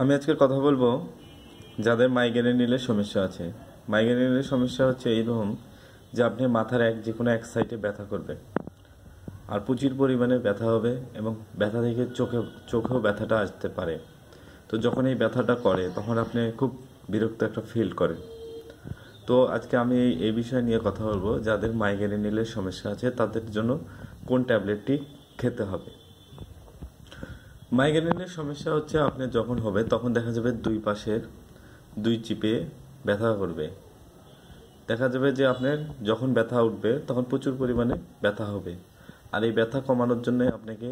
আমি আজকে কথা বলবো যাদের মাইগ্রেনে নিলে সমস্যা আছে মাইগ্রেনে নিলে সমস্যা হচ্ছে এইরকম যে আপনি মাথার এক যে কোনো এক সাইডে ব্যথা করবে আর প্রচুর পরিমাণে ব্যথা হবে এবং ব্যথা থেকে চোখে চোখেও ব্যথাটা আসতে পারে তো যখন এই ব্যথাটা করে তখন আপনি খুব বিরক্ত একটা ফিল করেন তো আজকে আমি এই বিষয় নিয়ে কথা বলবো যাদের মাইগ্রেনে নিলে সমস্যা আছে তাদের জন্য কোন ট্যাবলেটটি খেতে হবে মাইগ্রেনের সমস্যা হচ্ছে আপনার যখন হবে তখন দেখা যাবে দুই পাশের দুই চিপে ব্যথা করবে দেখা যাবে যে আপনার যখন ব্যথা উঠবে তখন প্রচুর পরিমাণে ব্যথা হবে আর এই ব্যথা কমানোর জন্য আপনাকে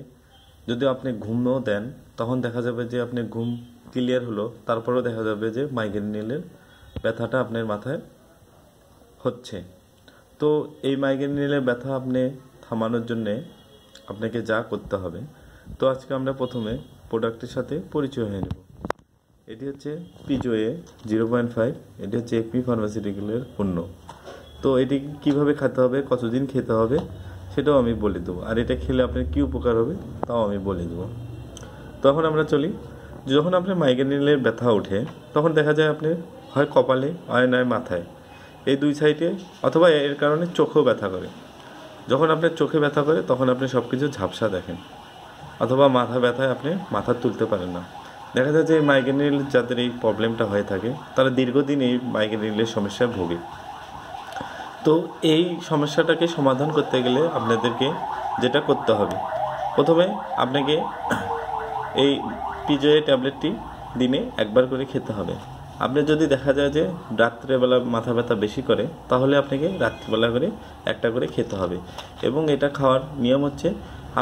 যদি আপনি ঘুমও দেন তখন দেখা যাবে যে আপনি ঘুম ক্লিয়ার হলো তারপরেও দেখা যাবে যে মাইগ্রেনের ব্যথাটা আপনার মাথায় হচ্ছে তো এই মাইগ্রেনের ব্যথা আপনি থামানোর জন্যে আপনাকে যা করতে হবে তো আজকে আমরা প্রথমে প্রোডাক্টের সাথে পরিচয় হয়ে নেব এটি হচ্ছে এ জিরো পয়েন্ট ফাইভ এটি হচ্ছে এপি ফার্মাসিউটিক্যালের পণ্য তো এটি কিভাবে খেতে হবে কতদিন খেতে হবে সেটাও আমি বলে দেবো আর এটা খেলে আপনার কী উপকার হবে তাও আমি বলে দেবো তখন আমরা চলি যখন আপনার মাইগ্রেনের ব্যথা ওঠে তখন দেখা যায় আপনি হয় কপালে হয় নয় মাথায় এই দুই সাইডে অথবা এর কারণে চোখেও ব্যথা করে যখন আপনার চোখে ব্যথা করে তখন আপনি সব কিছু ঝাপসা দেখেন অথবা মাথা ব্যথায় আপনি মাথা তুলতে পারেন না দেখা যায় যে মাইগ্রেনের যাদের এই প্রবলেমটা হয়ে থাকে তারা দীর্ঘদিন এই মাইগ্রেনের সমস্যায় ভোগে তো এই সমস্যাটাকে সমাধান করতে গেলে আপনাদেরকে যেটা করতে হবে প্রথমে আপনাকে এই পিজয়ে ট্যাবলেটটি দিনে একবার করে খেতে হবে আপনি যদি দেখা যায় যে রাত্রেবেলা মাথা ব্যথা বেশি করে তাহলে আপনাকে রাত্রিবেলা করে একটা করে খেতে হবে এবং এটা খাওয়ার নিয়ম হচ্ছে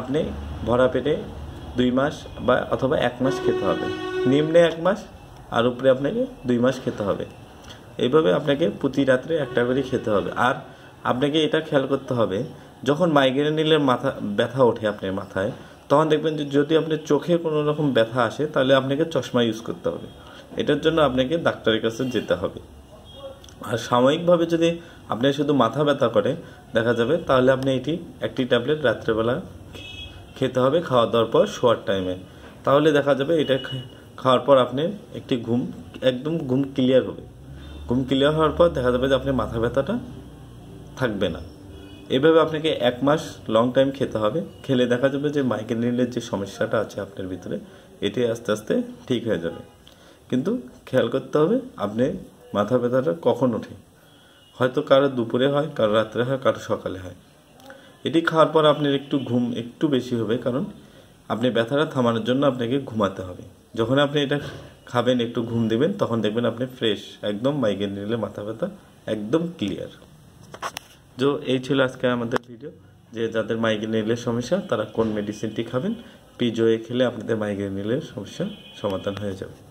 আপনি ভরা পেটে দুই মাস বা অথবা এক মাস খেতে হবে নিম্নে এক মাস আর উপরে আপনাকে দুই মাস খেতে হবে এইভাবে আপনাকে প্রতি রাত্রে একটা করে খেতে হবে আর আপনাকে এটা খেয়াল করতে হবে যখন মাইগ্রেন নিলে মাথা ব্যথা ওঠে আপনার মাথায় তখন দেখবেন যে যদি আপনার চোখে কোনো রকম ব্যথা আসে তাহলে আপনাকে চশমা ইউজ করতে হবে এটার জন্য আপনাকে ডাক্তারের কাছে যেতে হবে আর সাময়িকভাবে যদি আপনার শুধু মাথা ব্যথা করে দেখা যাবে তাহলে আপনি এটি একটি ট্যাবলেট রাত্রেবেলা খেতে হবে খাওয়া দাওয়ার পর শোয়ার টাইমে তাহলে দেখা যাবে এটা খাওয়ার পর আপনি একটি ঘুম একদম ঘুম ক্লিয়ার হবে ঘুম ক্লিয়ার হওয়ার পর দেখা যাবে যে আপনি মাথা ব্যথাটা থাকবে না এভাবে আপনাকে এক মাস লং টাইম খেতে হবে খেলে দেখা যাবে যে মাইগ্রেনের যে সমস্যাটা আছে আপনার ভিতরে এটি আস্তে আস্তে ঠিক হয়ে যাবে কিন্তু খেয়াল করতে হবে আপনি মাথা ব্যথাটা কখন ওঠে হয়তো কারো দুপুরে হয় কারো রাত্রে হয় কারো সকালে হয় এটি খাওয়ার পর আপনার একটু ঘুম একটু বেশি হবে কারণ আপনি ব্যথাটা থামানোর জন্য আপনাকে ঘুমাতে হবে যখন আপনি এটা খাবেন একটু ঘুম দেবেন তখন দেখবেন আপনি ফ্রেশ একদম মাইগ্রেন নিলে মাথা ব্যথা একদম ক্লিয়ার তো এই ছিল আজকে আমাদের ভিডিও যে যাদের মাইগ্রেন নীলের সমস্যা তারা কোন মেডিসিনটি খাবেন পিজোয়ে খেলে আপনাদের মাইগ্রেন নীলের সমস্যা সমাধান হয়ে যাবে